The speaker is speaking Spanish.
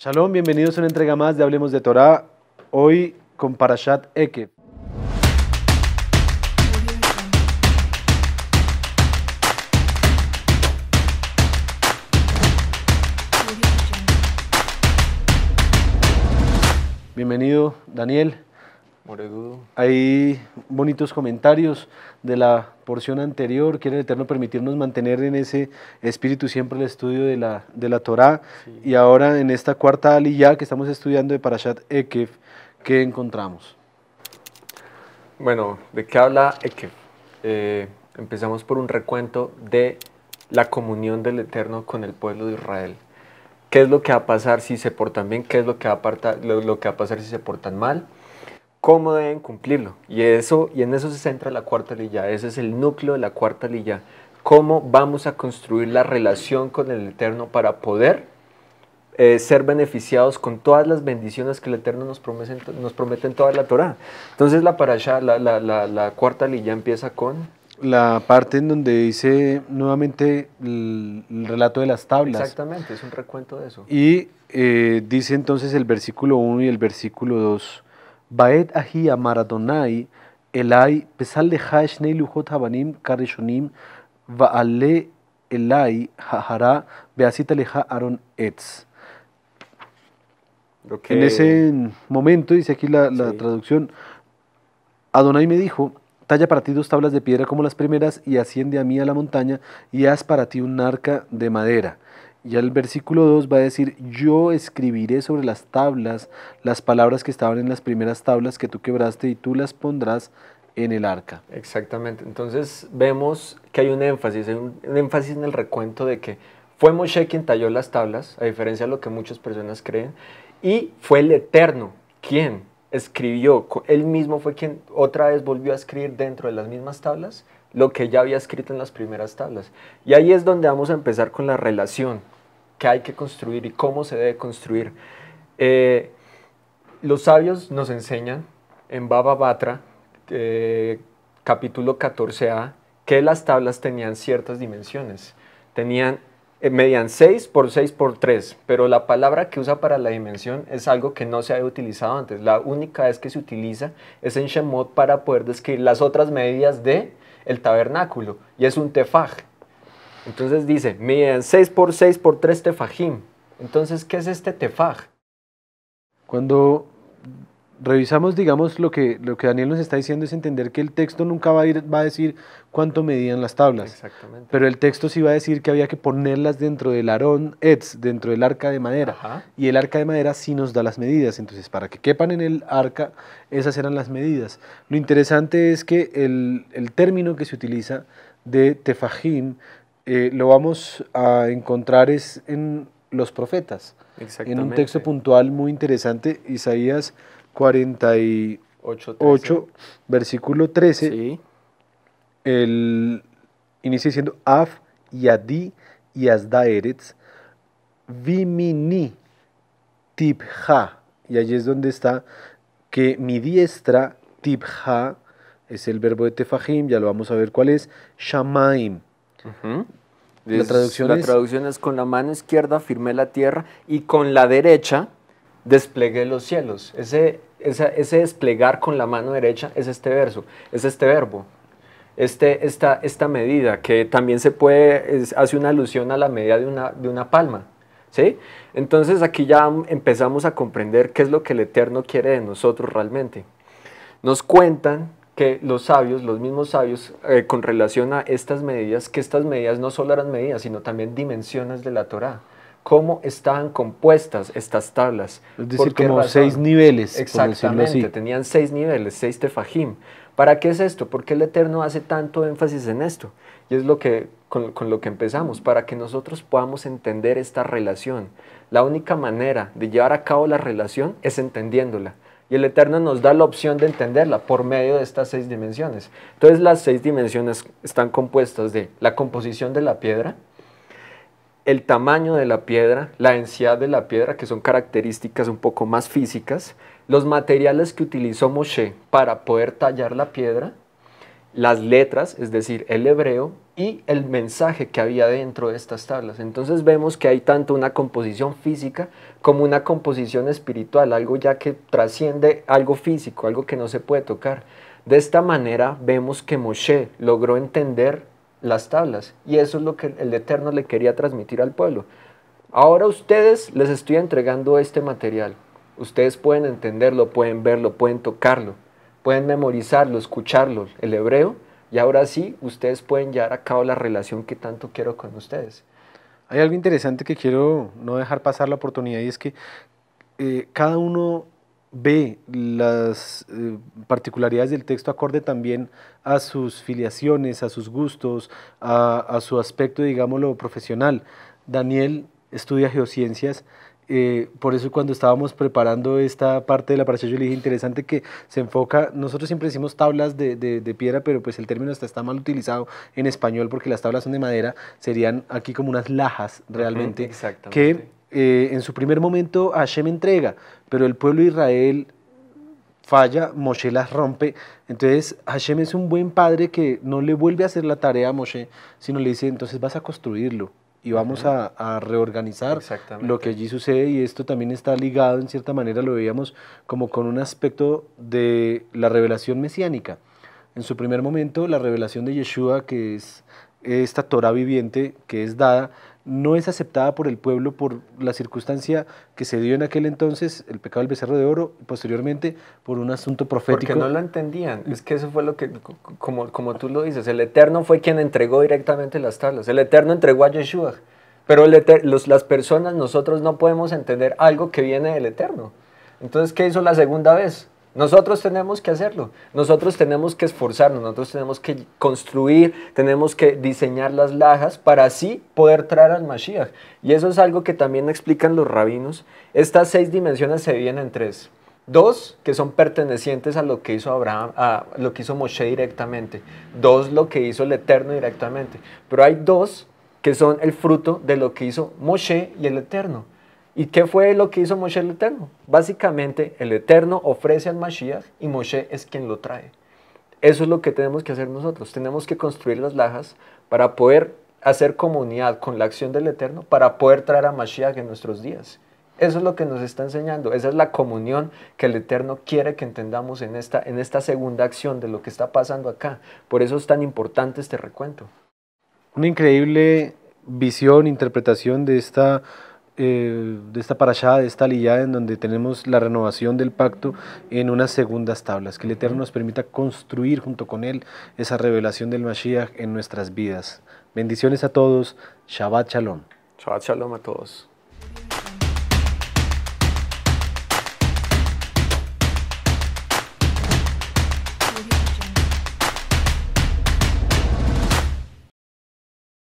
Shalom, bienvenidos a una entrega más de Hablemos de Torah, hoy con Parashat Eke. Bienvenido, Daniel. Hay bonitos comentarios de la porción anterior. Quiere el Eterno permitirnos mantener en ese espíritu siempre el estudio de la, de Torá. Y ahora en esta cuarta aliyah que estamos estudiando de Parashat Ekev, ¿qué encontramos? Bueno, ¿de qué habla Ekev? Eh, empezamos por un recuento de la comunión del Eterno con el pueblo de Israel. ¿Qué es lo que va a pasar si se portan bien? ¿Qué es lo que lo que va a pasar si se portan mal? cómo deben cumplirlo. Y, eso, y en eso se centra la cuarta lilla, ese es el núcleo de la cuarta lilla. Cómo vamos a construir la relación con el Eterno para poder eh, ser beneficiados con todas las bendiciones que el Eterno nos promete, nos promete en toda la Torah. Entonces la parasha, la, la, la, la cuarta lilla empieza con la parte en donde dice nuevamente el, relato de las tablas. Exactamente, es un recuento de eso. Y eh, dice entonces el versículo 1 y el versículo 2, ahi elai pesal elai En ese momento, dice aquí la, traducción, Adonai me dijo, Talla para ti dos tablas de piedra como las primeras y asciende a mí a la montaña y haz para ti un arca de madera. Y el versículo 2 va a decir, yo escribiré sobre las tablas las palabras que estaban en las primeras tablas que tú quebraste y tú las pondrás en el arca. Exactamente, entonces vemos que hay un énfasis, un, un énfasis en el recuento de que fue Moshe quien talló las tablas, a diferencia de lo que muchas personas creen, y fue el Eterno quien escribió, él mismo fue quien otra vez volvió a escribir dentro de las mismas tablas lo que ya había escrito en las primeras tablas. Y ahí es donde vamos a empezar con la relación que hay que construir y cómo se debe construir. Eh, los sabios nos enseñan en Baba Batra, eh, capítulo 14a, que las tablas tenían ciertas dimensiones. Tenían, eh, medían 6 por 6 por 3, pero la palabra que usa para la dimensión es algo que no se ha utilizado antes. La única vez que se utiliza es en Shemot para poder describir las otras medidas de el tabernáculo, y es un tefaj. Entonces dice, miden 6 por 6 por 3 tefajim. Entonces, ¿qué es este tefaj? Cuando revisamos, digamos, lo que, lo que Daniel nos está diciendo es entender que el texto nunca va a, ir, va a decir cuánto medían las tablas. Exactamente. Pero el texto sí va a decir que había que ponerlas dentro del arón etz, dentro del arca de madera. Y el arca de madera sí nos da las medidas. Entonces, para que quepan en el arca, esas eran las medidas. Lo interesante es que el, el término que se utiliza de tefajim eh, lo vamos a encontrar es en los profetas. Exactamente. En un texto puntual muy interesante, Isaías 48, versículo 13. Sí. El, inicia diciendo, Af yadi yazda vimini tipha. Y allí es donde está que mi diestra tipha es el verbo de tefajim, ya lo vamos a ver cuál es, shamaim. ¿La traducción, la traducción es con la mano izquierda firmé la tierra y con la derecha desplegué los cielos. Ese, ese, desplegar con la mano derecha es este verso, es este verbo. Este, esta, esta medida, que también se puede, hace una alusión a la medida de una, palma. ¿sí? Entonces aquí ya empezamos a comprender qué es lo que el Eterno quiere de nosotros realmente. Nos cuentan que los sabios, los mismos sabios, eh, con relación a estas medidas, que estas medidas no solo eran medidas, sino también dimensiones de la Torá. Cómo estaban compuestas estas tablas. Es decir, como seis niveles. Exactamente, tenían seis niveles, seis tefajim. ¿Para qué es esto? ¿Por qué el Eterno hace tanto énfasis en esto? Y es lo que, con lo que empezamos, para que nosotros podamos entender esta relación. La única manera de llevar a cabo la relación es entendiéndola. Y el Eterno nos da la opción de entenderla por medio de estas seis dimensiones. Entonces las seis dimensiones están compuestas de la composición de la piedra, el tamaño de la piedra, la densidad de la piedra, que son características un poco más físicas, los materiales que utilizó Moshe para poder tallar la piedra, las letras, es decir, el hebreo, y el mensaje que había dentro de estas tablas. Entonces vemos que hay tanto una composición física como una composición espiritual, algo ya que trasciende algo físico, algo que no se puede tocar. De esta manera vemos que Moshe logró entender las tablas y eso es lo que el Eterno le quería transmitir al pueblo. Ahora ustedes les estoy entregando este material. Ustedes pueden entenderlo, pueden verlo, pueden tocarlo, pueden memorizarlo, escucharlo, el hebreo y ahora sí, ustedes pueden llevar a cabo la relación que tanto quiero con ustedes. Hay algo interesante que quiero no dejar pasar la oportunidad y es que eh, cada uno ve las eh, particularidades del texto acorde también a sus filiaciones, a sus gustos, a, a su aspecto, digámoslo, profesional. Daniel estudia geociencias eh, por eso cuando estábamos preparando esta parte de la yo le dije interesante que se enfoca, nosotros siempre decimos tablas de, piedra, pero pues el término está mal utilizado en español porque las tablas son de madera, serían aquí como unas lajas realmente, que eh, en su primer momento Hashem entrega, pero el pueblo de Israel falla, Moshe las rompe. Entonces Hashem es un buen padre que no le vuelve a hacer la tarea a Moshe, sino le dice, entonces vas a construirlo y vamos a, a, reorganizar lo que allí sucede y esto también está ligado en cierta manera, lo veíamos como con un aspecto de la revelación mesiánica. En su primer momento, la revelación de Yeshua, que es esta Torah viviente que es dada, no es aceptada por el pueblo por la circunstancia que se dio en aquel entonces, el pecado del becerro de oro, y posteriormente por un asunto profético. Porque no lo entendían, es que eso fue lo que, como, como tú lo dices, el Eterno fue quien entregó directamente las tablas, el Eterno entregó a Yeshua, pero las personas, nosotros no podemos entender algo que viene del Eterno. Entonces, ¿qué hizo la segunda vez? Nosotros tenemos que hacerlo, nosotros tenemos que esforzarnos, nosotros tenemos que construir, tenemos que diseñar las lajas para así poder traer al Mashiach. Y eso es algo que también explican los rabinos. Estas seis dimensiones se dividen en tres. Dos que son pertenecientes a lo que hizo Abraham, a lo que hizo Moshe directamente. Dos lo que hizo el Eterno directamente. Pero hay dos que son el fruto de lo que hizo Moshe y el Eterno. ¿Y qué fue lo que hizo Moshe el Eterno? Básicamente, el Eterno ofrece al Mashiach y Moshe es quien lo trae. Eso es lo que tenemos que hacer nosotros. Tenemos que construir las lajas para poder hacer comunidad con la acción del Eterno, para poder traer a Mashiach en nuestros días. Eso es lo que nos está enseñando. Esa es la comunión que el Eterno quiere que entendamos en esta, en esta segunda acción de lo que está pasando acá. Por eso es tan importante este recuento. Una increíble visión, interpretación de esta eh, de esta parashá, de esta aliyá, en donde tenemos la renovación del pacto en unas segundas tablas. Que el Eterno nos permita construir junto con Él esa revelación del Mashiach en nuestras vidas. Bendiciones a todos. Shabbat Shalom. Shabbat Shalom a todos.